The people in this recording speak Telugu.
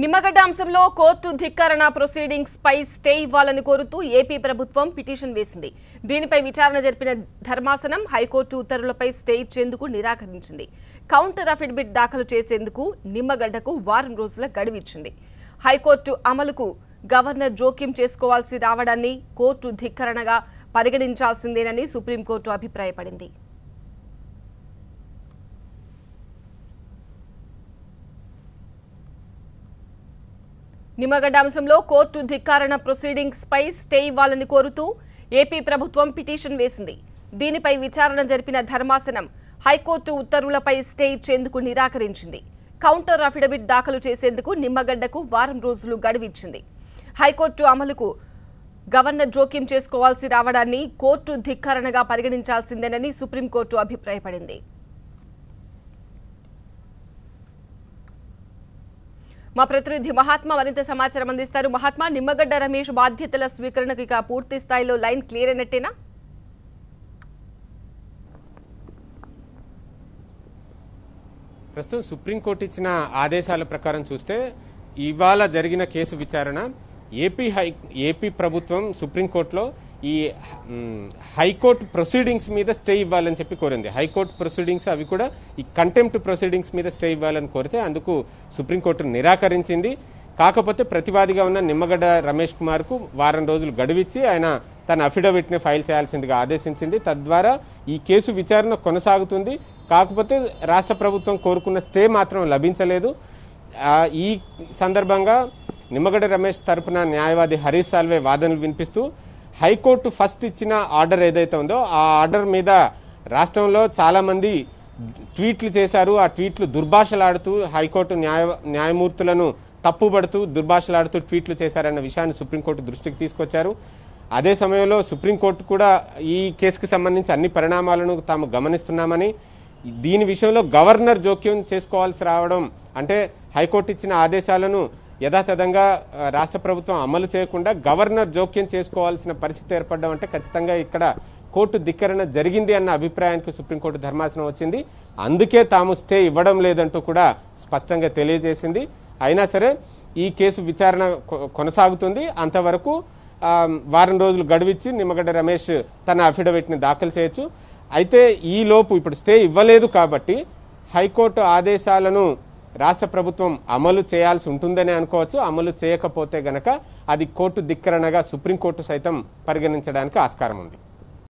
నిమ్మగడ్డ అంశంలో కోర్టు ధిక్కరణ ప్రొసీడింగ్స్ పై స్టే ఇవ్వాలని కోరుతూ ఏపీ ప్రభుత్వం పిటిషన్ వేసింది దీనిపై విచారణ జరిపిన ధర్మాసనం హైకోర్టు ఉత్తర్వులపై స్టే ఇచ్చేందుకు నిరాకరించింది కౌంటర్ అఫిడవిట్ దాఖలు చేసేందుకు నిమ్మగడ్డకు వారం రోజుల గడువిచ్చింది హైకోర్టు అమలుకు గవర్నర్ జోక్యం చేసుకోవాల్సి రావడాన్ని కోర్టు ధిక్కరణగా పరిగణించాల్సిందేనని సుప్రీంకోర్టు అభిప్రాయపడింది నిమ్మగడ్డ అంశంలో కోర్టు ధిక్కారణ ప్రొసీడింగ్స్ పై స్టే ఇవ్వాలని కోరుతూ ఏపీ ప్రభుత్వం పిటిషన్ వేసింది దీనిపై విచారణ జరిపిన ధర్మాసనం హైకోర్టు ఉత్తర్వులపై స్టే ఇచ్చేందుకు నిరాకరించింది కౌంటర్ అఫిడవిట్ దాఖలు చేసేందుకు నిమ్మగడ్డకు వారం రోజులు గడువిచ్చింది హైకోర్టు అమలుకు గవర్నర్ జోక్యం చేసుకోవాల్సి రావడాన్ని కోర్టు ధిక్కరణగా పరిగణించాల్సిందేనని సుప్రీంకోర్టు అభిప్రాయపడింది మా ప్రతినిధి మహాత్మా మరింత సమాచారం అందిస్తారు మహాత్మా నిమ్మగడ్డ రమేష్ బాధ్యతల స్వీకరణకు ఇక పూర్తి స్థాయిలో లైన్ క్లియర్ అయినట్టేనా ప్రస్తుతం సుప్రీంకోర్టు ఇచ్చిన ఆదేశాల ప్రకారం చూస్తే ఇవాళ జరిగిన కేసు విచారణ ఏపీ హై ఏపీ ప్రభుత్వం సుప్రీంకోర్టులో ఈ హైకోర్టు ప్రొసీడింగ్స్ మీద స్టే ఇవ్వాలని చెప్పి కోరింది హైకోర్టు ప్రొసీడింగ్స్ అవి కూడా ఈ కంటెంప్ట్ ప్రొసీడింగ్స్ మీద స్టే ఇవ్వాలని కోరితే అందుకు సుప్రీంకోర్టు నిరాకరించింది కాకపోతే ప్రతివాదిగా ఉన్న నిమ్మగడ్డ రమేష్ కుమార్కు వారం రోజులు గడువిచ్చి ఆయన తన అఫిడవిట్ని ఫైల్ చేయాల్సిందిగా ఆదేశించింది తద్వారా ఈ కేసు విచారణ కొనసాగుతుంది కాకపోతే రాష్ట్ర ప్రభుత్వం కోరుకున్న స్టే మాత్రం లభించలేదు ఈ సందర్భంగా నిమ్మగడ్డ రమేష్ తరపున న్యాయవాది హరీష్ సాల్వే వాదనలు వినిపిస్తూ హైకోర్టు ఫస్ట్ ఇచ్చిన ఆర్డర్ ఏదైతే ఉందో ఆ ఆర్డర్ మీద రాష్ట్రంలో చాలామంది ట్వీట్లు చేశారు ఆ ట్వీట్లు దుర్భాషలాడుతూ హైకోర్టు న్యాయ న్యాయమూర్తులను తప్పుబడుతూ దుర్భాషలాడుతూ ట్వీట్లు చేశారన్న విషయాన్ని సుప్రీంకోర్టు దృష్టికి తీసుకొచ్చారు అదే సమయంలో సుప్రీంకోర్టు కూడా ఈ కేసుకి సంబంధించి అన్ని పరిణామాలను తాము గమనిస్తున్నామని దీని విషయంలో గవర్నర్ జోక్యం చేసుకోవాల్సి రావడం అంటే హైకోర్టు ఇచ్చిన ఆదేశాలను యథాతథంగా రాష్ట్ర ప్రభుత్వం అమలు చేయకుండా గవర్నర్ జోక్యం చేసుకోవాల్సిన పరిస్థితి ఏర్పడడం అంటే ఖచ్చితంగా ఇక్కడ కోర్టు ధిక్కరణ జరిగింది అన్న అభిప్రాయానికి సుప్రీంకోర్టు ధర్మాసనం వచ్చింది అందుకే తాము స్టే ఇవ్వడం లేదంటూ కూడా స్పష్టంగా తెలియజేసింది అయినా సరే ఈ కేసు విచారణ కొనసాగుతుంది అంతవరకు వారం రోజులు గడువిచ్చి నిమ్మగడ్డ రమేష్ తన అఫిడవిట్ని దాఖలు చేయొచ్చు అయితే ఈ లోపు ఇప్పుడు స్టే ఇవ్వలేదు కాబట్టి హైకోర్టు ఆదేశాలను రాష్ట్ర ప్రభుత్వం అమలు చేయాల్సి ఉంటుందని అనుకోవచ్చు అమలు చేయకపోతే గనక అది కోర్టు ధిక్కరణగా సుప్రీంకోర్టు సైతం పరిగణించడానికి ఆస్కారం ఉంది